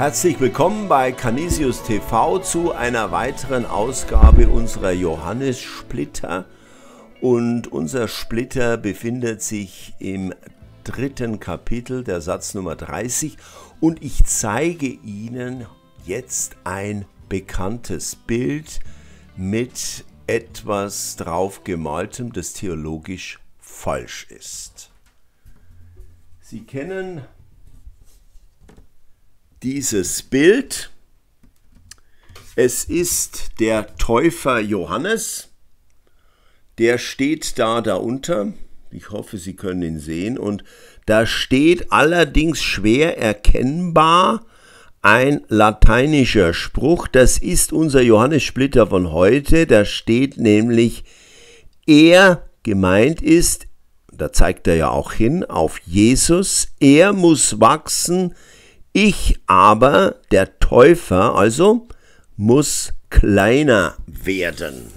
Herzlich willkommen bei Canisius TV zu einer weiteren Ausgabe unserer Johannes Splitter. Und unser Splitter befindet sich im dritten Kapitel, der Satz Nummer 30. Und ich zeige Ihnen jetzt ein bekanntes Bild mit etwas draufgemaltem, das theologisch falsch ist. Sie kennen dieses Bild. Es ist der Täufer Johannes. Der steht da darunter. Ich hoffe, Sie können ihn sehen. Und da steht allerdings schwer erkennbar ein lateinischer Spruch. Das ist unser Johannes Splitter von heute. Da steht nämlich, er gemeint ist, da zeigt er ja auch hin, auf Jesus. Er muss wachsen, ich aber, der Täufer, also muss kleiner werden.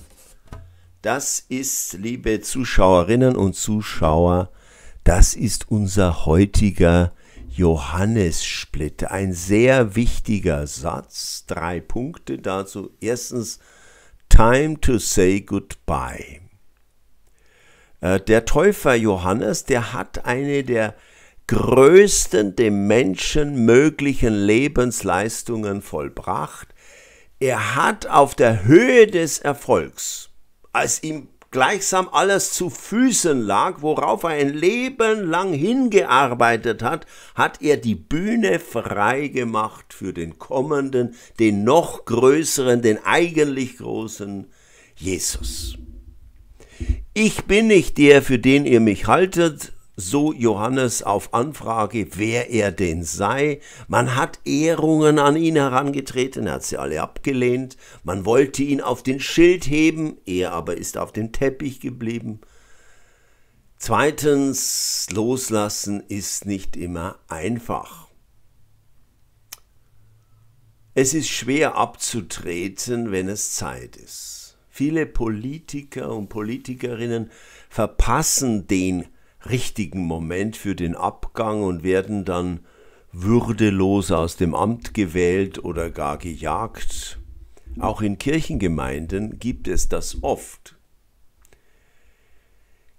Das ist, liebe Zuschauerinnen und Zuschauer, das ist unser heutiger Johannessplit. Ein sehr wichtiger Satz. Drei Punkte dazu. Erstens, Time to say goodbye. Äh, der Täufer Johannes, der hat eine der größten dem Menschen möglichen Lebensleistungen vollbracht. Er hat auf der Höhe des Erfolgs, als ihm gleichsam alles zu Füßen lag, worauf er ein Leben lang hingearbeitet hat, hat er die Bühne frei gemacht für den kommenden, den noch größeren, den eigentlich großen Jesus. Ich bin nicht der, für den ihr mich haltet, so Johannes auf Anfrage, wer er denn sei. Man hat Ehrungen an ihn herangetreten, er hat sie alle abgelehnt. Man wollte ihn auf den Schild heben, er aber ist auf dem Teppich geblieben. Zweitens, loslassen ist nicht immer einfach. Es ist schwer abzutreten, wenn es Zeit ist. Viele Politiker und Politikerinnen verpassen den richtigen Moment für den Abgang und werden dann würdelos aus dem Amt gewählt oder gar gejagt. Auch in Kirchengemeinden gibt es das oft.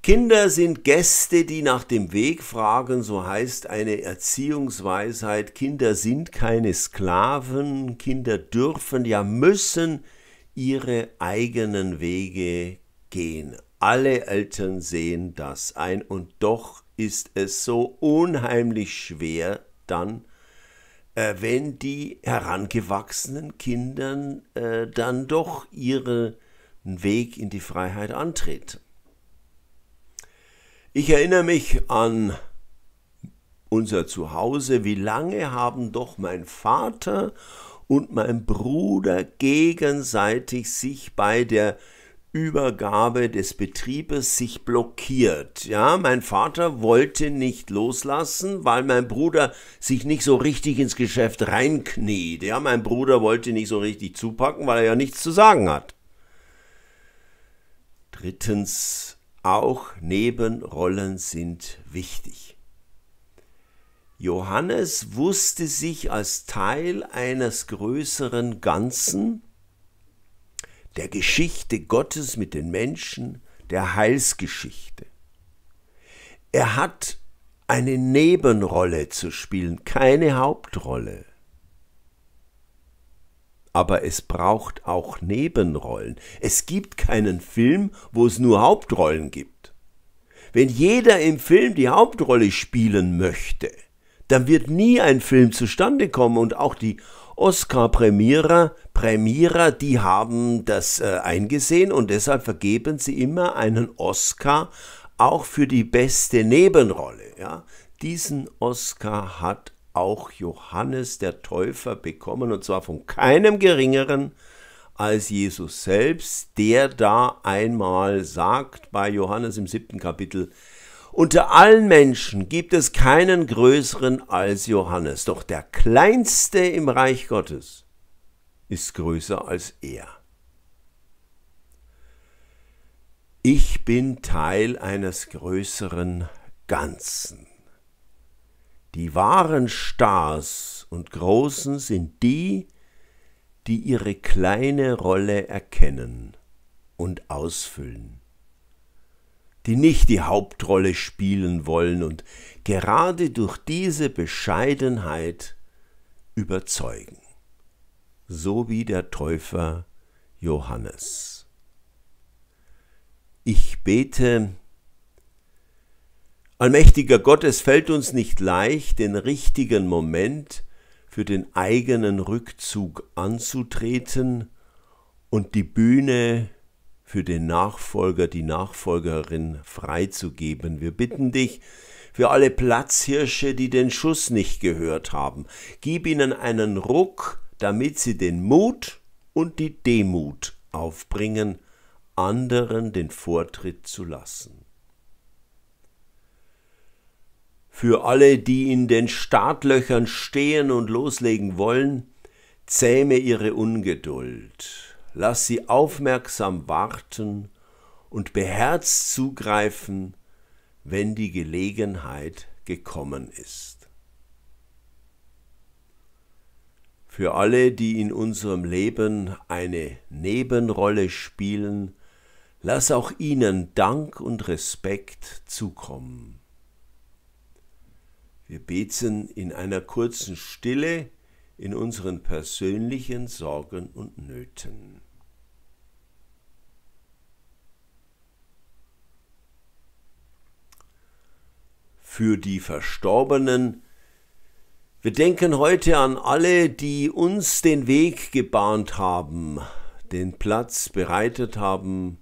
Kinder sind Gäste, die nach dem Weg fragen, so heißt eine Erziehungsweisheit. Kinder sind keine Sklaven, Kinder dürfen, ja müssen ihre eigenen Wege gehen alle Eltern sehen das ein und doch ist es so unheimlich schwer dann, äh, wenn die herangewachsenen Kinder äh, dann doch ihren Weg in die Freiheit antreten. Ich erinnere mich an unser Zuhause, wie lange haben doch mein Vater und mein Bruder gegenseitig sich bei der Übergabe des Betriebes sich blockiert. Ja, mein Vater wollte nicht loslassen, weil mein Bruder sich nicht so richtig ins Geschäft reinkniet. Ja, mein Bruder wollte nicht so richtig zupacken, weil er ja nichts zu sagen hat. Drittens, auch Nebenrollen sind wichtig. Johannes wusste sich als Teil eines größeren Ganzen der Geschichte Gottes mit den Menschen, der Heilsgeschichte. Er hat eine Nebenrolle zu spielen, keine Hauptrolle. Aber es braucht auch Nebenrollen. Es gibt keinen Film, wo es nur Hauptrollen gibt. Wenn jeder im Film die Hauptrolle spielen möchte, dann wird nie ein Film zustande kommen und auch die oscar premierer Prämierer, die haben das äh, eingesehen und deshalb vergeben sie immer einen Oscar auch für die beste Nebenrolle. Ja? Diesen Oscar hat auch Johannes der Täufer bekommen und zwar von keinem geringeren als Jesus selbst, der da einmal sagt bei Johannes im siebten Kapitel, unter allen Menschen gibt es keinen größeren als Johannes, doch der kleinste im Reich Gottes ist größer als er. Ich bin Teil eines größeren Ganzen. Die wahren Stars und Großen sind die, die ihre kleine Rolle erkennen und ausfüllen die nicht die Hauptrolle spielen wollen und gerade durch diese Bescheidenheit überzeugen, so wie der Täufer Johannes. Ich bete, Allmächtiger Gott, es fällt uns nicht leicht, den richtigen Moment für den eigenen Rückzug anzutreten und die Bühne für den Nachfolger, die Nachfolgerin freizugeben. Wir bitten dich, für alle Platzhirsche, die den Schuss nicht gehört haben. Gib ihnen einen Ruck, damit sie den Mut und die Demut aufbringen, anderen den Vortritt zu lassen. Für alle, die in den Startlöchern stehen und loslegen wollen, zähme ihre Ungeduld lass sie aufmerksam warten und beherzt zugreifen, wenn die Gelegenheit gekommen ist. Für alle, die in unserem Leben eine Nebenrolle spielen, lass auch ihnen Dank und Respekt zukommen. Wir beten in einer kurzen Stille in unseren persönlichen Sorgen und Nöten. für die Verstorbenen. Wir denken heute an alle, die uns den Weg gebahnt haben, den Platz bereitet haben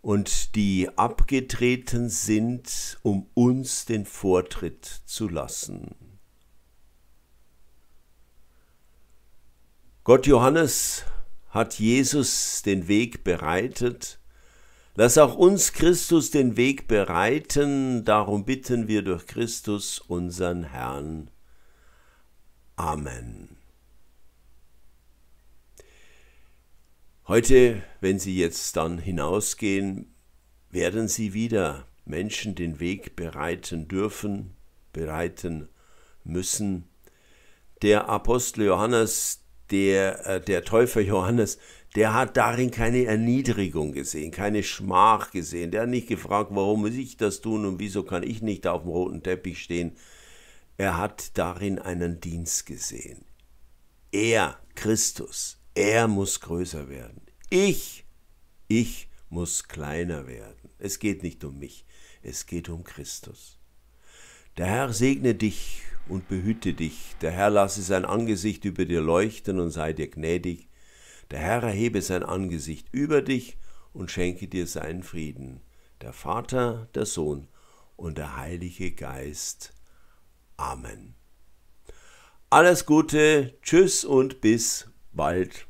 und die abgetreten sind, um uns den Vortritt zu lassen. Gott Johannes hat Jesus den Weg bereitet, Lass auch uns Christus den Weg bereiten, darum bitten wir durch Christus unseren Herrn. Amen. Heute, wenn Sie jetzt dann hinausgehen, werden Sie wieder Menschen den Weg bereiten dürfen, bereiten müssen. Der Apostel Johannes, der, äh, der Täufer Johannes, der hat darin keine Erniedrigung gesehen, keine Schmach gesehen. Der hat nicht gefragt, warum muss ich das tun und wieso kann ich nicht auf dem roten Teppich stehen. Er hat darin einen Dienst gesehen. Er, Christus, er muss größer werden. Ich, ich muss kleiner werden. Es geht nicht um mich, es geht um Christus. Der Herr segne dich und behüte dich. Der Herr lasse sein Angesicht über dir leuchten und sei dir gnädig. Der Herr erhebe sein Angesicht über dich und schenke dir seinen Frieden. Der Vater, der Sohn und der Heilige Geist. Amen. Alles Gute, tschüss und bis bald.